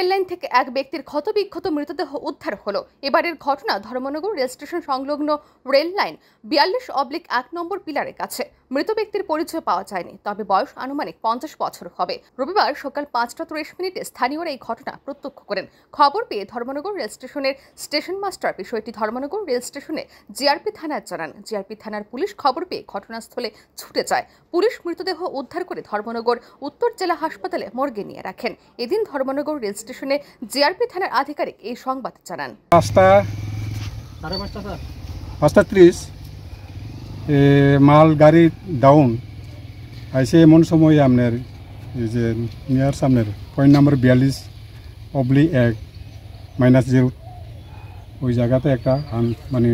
Rail line থেকে এক ব্যক্তির ক্ষতবিক্ষত মৃতদেহ উদ্ধার হলো এবারের ঘটনা ধর্মনগর রেলস্টেশন সংলগ্ন রেললাইন বিয়াল্লিশ অবলিক এক নম্বর পিলারের কাছে মৃত ব্যক্তির পরিচয় পাওয়া যায়নি তবে বয়স আনুমানিক পঞ্চাশ বছর হবে রবিবার সকাল পাঁচটা ত্রিশ মিনিটে স্থানীয়রা এই ঘটনা প্রত্যক্ষ করেন খবর পেয়ে ধর্মনগর রেল স্টেশনের স্টেশন মাস্টার বিষয়টি ধর্মনগর রেল স্টেশনে জিআরপি থানায় জানান জিআরপি থানার পুলিশ খবর পেয়ে ঘটনাস্থলে ছুটে যায় পুলিশ মৃতদেহ উদ্ধার করে ধর্মনগর উত্তর জেলা হাসপাতালে মর্গে নিয়ে রাখেন এদিন ধর্মনগর রেল স্টেশনে জিআরপি থানার আধিকারিক এই সংবাদ জানান পাঁচটা পাঁচটা ত্রিশ মাল গাড়ি ডাউন আইসে এমন সময় আপনার যে নিয়ার সামনের পয়েন্ট নাম্বার বিয়াল্লিশ অবলি এক মাইনাস জিরো ওই জায়গাতে একটা মানে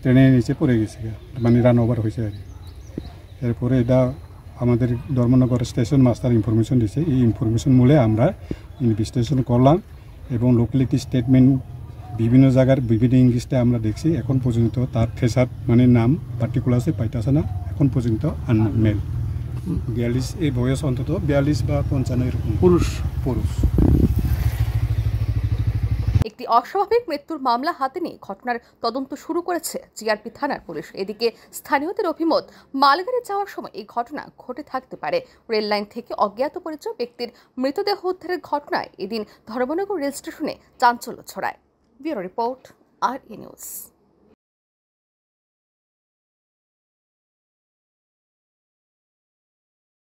ট্রেনের নিচে পড়ে গেছে মানে রান ওভার হয়েছে আর এরপরে এটা আমাদের ধর্মনগর স্টেশন মাস্টার ইনফরমেশন দিয়েছে এই ইনফরমেশন মূলে আমরা ইনভেস্টিগেশন করলাম এবং লোকালিটি স্টেটমেন্ট বিভিন্ন জায়গার বিভিন্ন ইংলিশটা আমরা দেখছি এখন পর্যন্ত তার থ্রেসার মানে নাম পার্টিকুলার্সে পাইতেছে না এখন পর্যন্ত আনমেল বিয়াল্লিশ এই বয়স অন্তত বিয়াল্লিশ বা পঞ্চান্ন এরকম পুরুষ পুরুষ একটি অস্বাভাবিক মৃত্যুর মামলা হাতে নিয়ে ঘটনার তদন্ত শুরু করেছে জিআরপি থানার পুলিশ এদিকে স্থানীয়দের অভিমত মালগাড়ি যাওয়ার সময় এই ঘটনা ঘটে থাকতে পারে রেল লাইন থেকে অজ্ঞাত পরিচয় ব্যক্তির মৃতদেহ উদ্ধারের ঘটনায় এদিন ধর্মনগর রেল স্টেশনে চাঞ্চল্য ছড়ায় Bureau Report, our News.